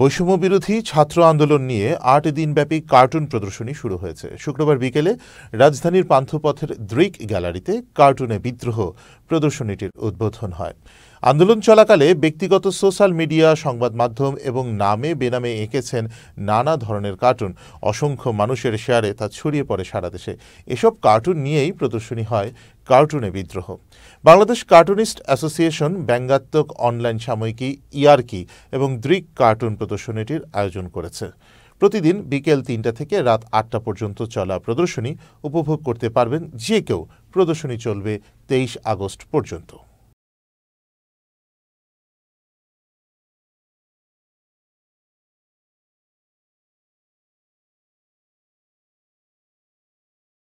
বৈষম্য বিরোধী ছাত্র আন্দোলন নিয়ে আট দিনব্যাপী কার্টুন প্রদর্শনী শুরু হয়েছে শুক্রবার বিকেলে রাজধানীর পান্থপথের দ্রিক গ্যালারিতে কার্টুনে বিদ্রোহ প্রদর্শনীটির উদ্বোধন হয় আন্দোলন চলাকালে ব্যক্তিগত সোশ্যাল মিডিয়া সংবাদ মাধ্যম এবং নামে বেনামে এঁকেছেন নানা ধরনের কার্টুন অসংখ্য মানুষের শেয়ারে তা ছড়িয়ে পড়ে সারা দেশে এসব কার্টুন নিয়েই প্রদর্শনী হয় কার্টুনে বিদ্রোহ বাংলাদেশ কার্টুনিস্ট অ্যাসোসিয়েশন ব্যঙ্গাত্মক অনলাইন সাময়িকী ইয়ারকি এবং দৃক কার্টুন প্রদর্শনীটির আয়োজন করেছে প্রতিদিন বিকেল তিনটা থেকে রাত আটটা পর্যন্ত চলা প্রদর্শনী উপভোগ করতে পারবেন যে কেউ প্রদর্শনী চলবে তেইশ আগস্ট পর্যন্ত